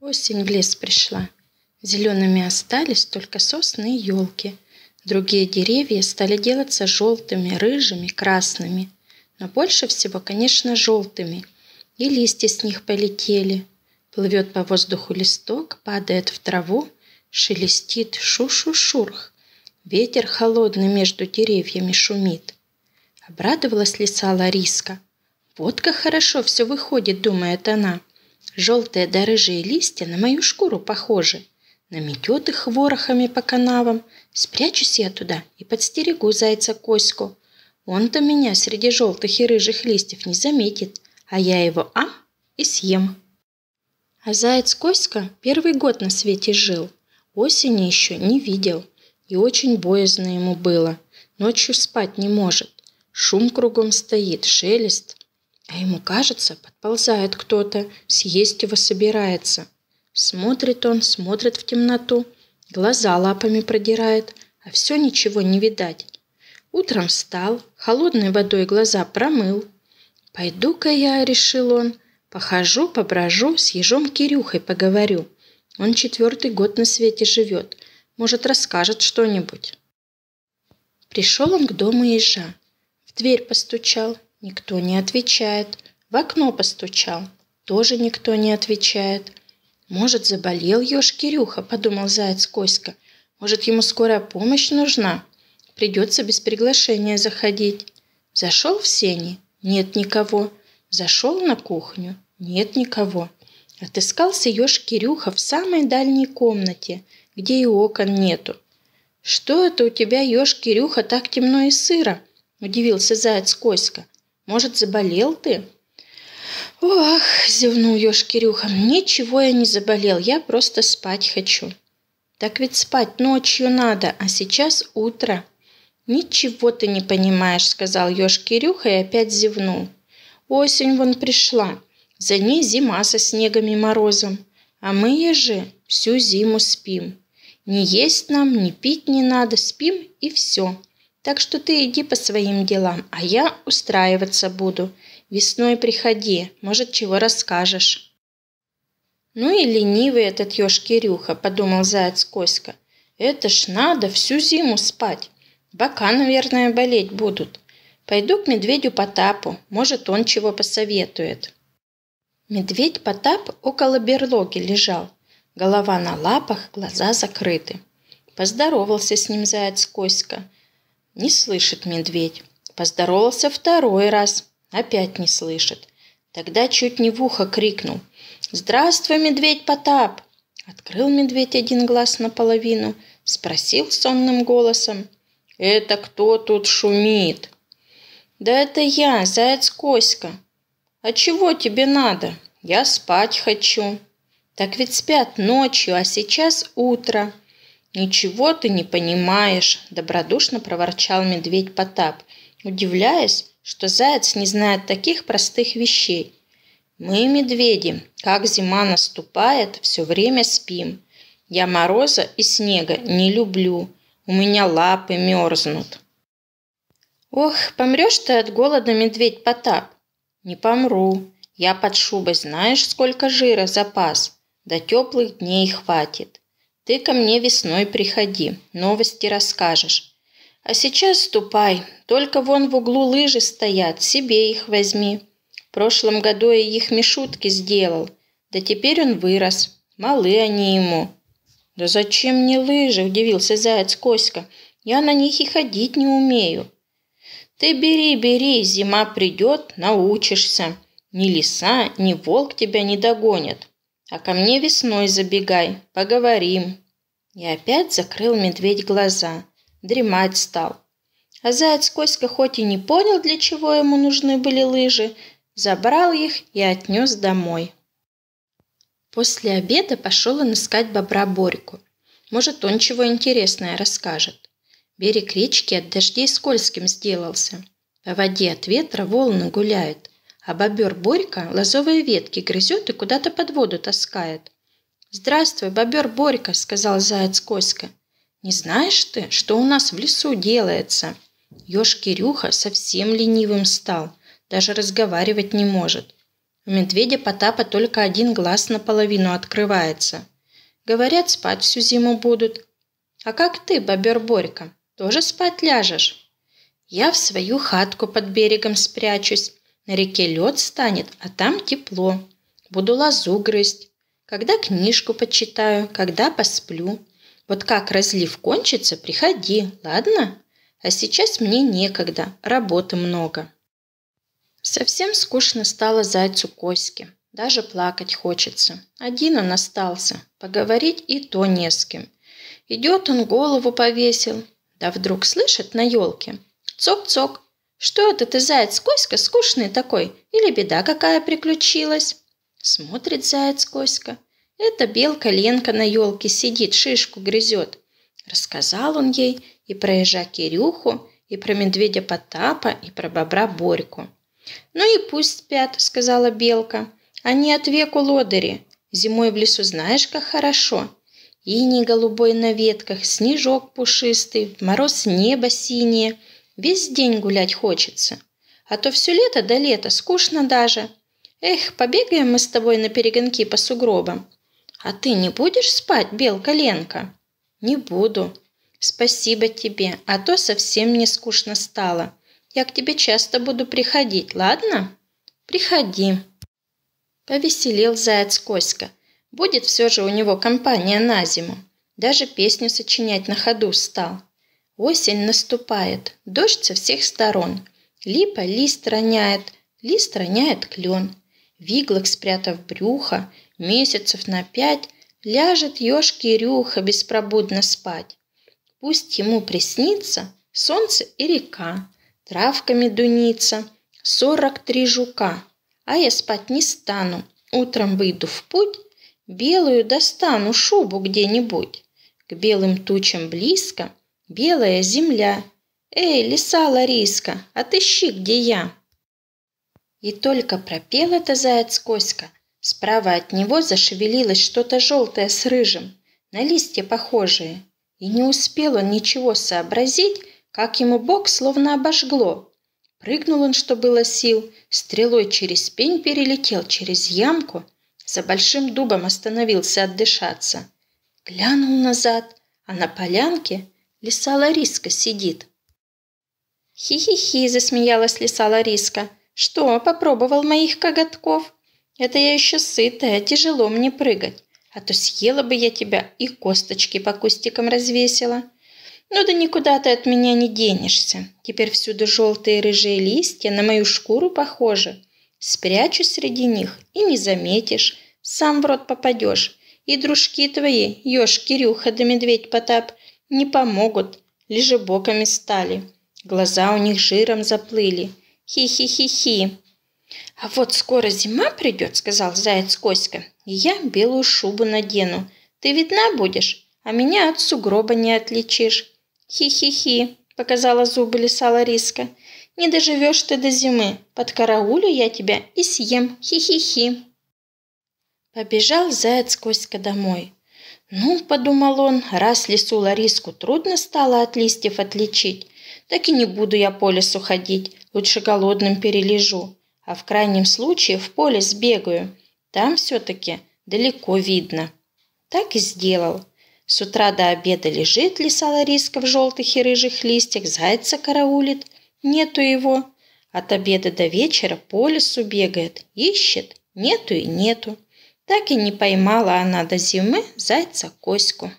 Осень в лес пришла. Зелеными остались только сосны и елки. Другие деревья стали делаться желтыми, рыжими, красными. Но больше всего, конечно, желтыми. И листья с них полетели. Плывет по воздуху листок, падает в траву, шелестит шу-шу-шурх. Ветер холодный между деревьями шумит. Обрадовалась лиса Лариска. «Вот как хорошо все выходит», — думает она. Желтые да рыжие листья на мою шкуру похожи. Наметет их ворохами по канавам. Спрячусь я туда и подстерегу зайца Коську. Он-то меня среди желтых и рыжих листьев не заметит, а я его а и съем. А заяц Коська первый год на свете жил. Осени еще не видел. И очень боязно ему было. Ночью спать не может. Шум кругом стоит, шелест. А ему кажется, подползает кто-то, съесть его собирается. Смотрит он, смотрит в темноту, глаза лапами продирает, а все ничего не видать. Утром встал, холодной водой глаза промыл. «Пойду-ка я», — решил он, — «похожу, поброжу, с ежом Кирюхой поговорю. Он четвертый год на свете живет, может, расскажет что-нибудь». Пришел он к дому ежа. В дверь постучал, Никто не отвечает. В окно постучал. Тоже никто не отвечает. Может, заболел еж Кирюха, подумал заяц Коська. Может, ему скорая помощь нужна? Придется без приглашения заходить. Зашел в сени? Нет никого. Зашел на кухню? Нет никого. Отыскался еж Кирюха в самой дальней комнате, где и окон нету. «Что это у тебя, еж Кирюха, так темно и сыро?» – удивился заяц Коська. Может, заболел ты?» «Ох!» – зевнул еж Кирюха. «Ничего я не заболел, я просто спать хочу». «Так ведь спать ночью надо, а сейчас утро». «Ничего ты не понимаешь», – сказал еж Кирюха и опять зевнул. «Осень вон пришла, за ней зима со снегом и морозом, а мы, ежи, всю зиму спим. Не есть нам, не пить не надо, спим и все. Так что ты иди по своим делам, а я устраиваться буду. Весной приходи, может, чего расскажешь». «Ну и ленивый этот ёж Кирюха», – подумал заяц Коська. «Это ж надо всю зиму спать. Бока, наверное, болеть будут. Пойду к медведю Потапу, может, он чего посоветует». Медведь Потап около берлоги лежал. Голова на лапах, глаза закрыты. Поздоровался с ним заяц Коська – не слышит медведь. Поздоровался второй раз. Опять не слышит. Тогда чуть не в ухо крикнул. «Здравствуй, медведь Потап!» Открыл медведь один глаз наполовину, спросил сонным голосом. «Это кто тут шумит?» «Да это я, заяц Коська. А чего тебе надо? Я спать хочу». «Так ведь спят ночью, а сейчас утро. «Ничего ты не понимаешь!» – добродушно проворчал медведь Потап, удивляясь, что заяц не знает таких простых вещей. «Мы, медведи, как зима наступает, все время спим. Я мороза и снега не люблю, у меня лапы мерзнут». «Ох, помрешь ты от голода, медведь Потап!» «Не помру. Я под шубой знаешь, сколько жира запас? До теплых дней хватит. Ты ко мне весной приходи, новости расскажешь. А сейчас ступай, только вон в углу лыжи стоят, себе их возьми. В прошлом году я их мешутки сделал, да теперь он вырос, малы они ему». «Да зачем мне лыжи?» – удивился заяц Коська. «Я на них и ходить не умею». «Ты бери, бери, зима придет, научишься. Ни лиса, ни волк тебя не догонят. А ко мне весной забегай, поговорим». И опять закрыл медведь глаза, дремать стал. А заяц Коська хоть и не понял, для чего ему нужны были лыжи, забрал их и отнес домой. После обеда пошел он искать бобра Борьку. Может, он чего интересное расскажет. Берег речки от дождей скользким сделался. По воде от ветра волны гуляют. А бобер Борька лозовые ветки грызет и куда-то под воду таскает. «Здравствуй, бобер Борька», — сказал заяц Коська. «Не знаешь ты, что у нас в лесу делается?» Ёж Кирюха совсем ленивым стал, даже разговаривать не может. У медведя Потапа только один глаз наполовину открывается. Говорят, спать всю зиму будут. А как ты, бобер Борька, тоже спать ляжешь? Я в свою хатку под берегом спрячусь, на реке лед станет, а там тепло. Буду лозу грызть. Когда книжку почитаю, когда посплю. Вот как разлив кончится, приходи, ладно? А сейчас мне некогда, работы много. Совсем скучно стало зайцу Коське. Даже плакать хочется. Один он остался. Поговорить и то не с кем. Идет он, голову повесил. Да вдруг слышит на елке. Цок-цок, «Что это ты, заяц Коська, скучный такой? Или беда какая приключилась?» Смотрит заяц Коська. Это белка Ленка на елке сидит, шишку грызет. Рассказал он ей и про ежа Кирюху, и про медведя Потапа, и про бобра Борьку. «Ну и пусть спят», — сказала белка. «Они от веку лодыри. Зимой в лесу знаешь, как хорошо. Иний голубой на ветках, снежок пушистый, в мороз небо синее — Весь день гулять хочется. А то все лето до лета скучно даже. Эх, побегаем мы с тобой на перегонки по сугробам. А ты не будешь спать, белка Ленка? Не буду. Спасибо тебе, а то совсем не скучно стало. Я к тебе часто буду приходить, ладно? Приходи. Повеселил заяц Коська. Будет все же у него компания на зиму. Даже песню сочинять на ходу стал. Осень наступает, дождь со всех сторон. Липа лист роняет, лист роняет клен. Виглок, спрятав брюхо, месяцев на пять, Ляжет еж рюха беспробудно спать. Пусть ему приснится солнце и река, травками дунится сорок три жука. А я спать не стану, утром выйду в путь, Белую достану шубу где-нибудь. К белым тучам близко — Белая земля. Эй, лиса Лариска, отыщи, где я!» И только пропел это заяц Коська. Справа от него зашевелилось что-то желтое с рыжим, на листья похожие. И не успел он ничего сообразить, как ему бок словно обожгло. Прыгнул он, что было сил, стрелой через пень перелетел через ямку, за большим дубом остановился отдышаться. Глянул назад, а на полянке Лиса Лариска сидит». «Хи-хи-хи», – засмеялась лиса Лариска. «Что, попробовал моих коготков? Это я еще сытая, тяжело мне прыгать. А то съела бы я тебя и косточки по кустикам развесила. Ну да никуда ты от меня не денешься. Теперь всюду желтые рыжие листья на мою шкуру похожи. Спрячусь среди них и не заметишь. Сам в рот попадешь. И дружки твои, еж Кирюха да медведь Потап – не помогут, боками стали. Глаза у них жиром заплыли. Хи-хи-хи-хи. «А вот скоро зима придет», — сказал заяц Коська, — «и я белую шубу надену. Ты видна будешь, а меня от сугроба не отличишь». «Хи-хи-хи», — показала зубы лиса Лариска, — «не доживешь ты до зимы. Под караулю я тебя и съем. Хи-хи-хи». Побежал заяц Коська домой. Ну, подумал он, раз лесу Лариску трудно стало от листьев отличить, так и не буду я по лесу ходить, лучше голодным перележу. А в крайнем случае в поле сбегаю. Там все-таки далеко видно. Так и сделал. С утра до обеда лежит лиса Лариска в желтых и рыжих листьях, зайца караулит. Нету его. От обеда до вечера по лесу бегает, ищет. Нету и нету. Так и не поймала она до зимы зайца-коську.